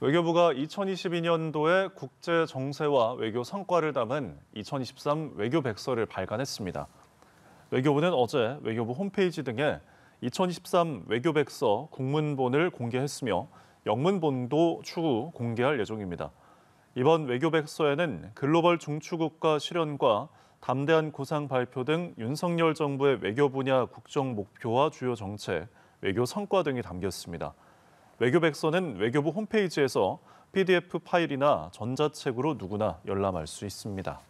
외교부가 2022년도에 국제 정세와 외교 성과를 담은 2023 외교 백서를 발간했습니다. 외교부는 어제 외교부 홈페이지 등에 2023 외교 백서 국문본을 공개했으며 영문본도 추후 공개할 예정입니다. 이번 외교 백서에는 글로벌 중추국가 실현과 담대한 구상 발표 등 윤석열 정부의 외교 분야 국정 목표와 주요 정책, 외교 성과 등이 담겼습니다. 외교백서는 외교부 홈페이지에서 PDF 파일이나 전자책으로 누구나 열람할 수 있습니다.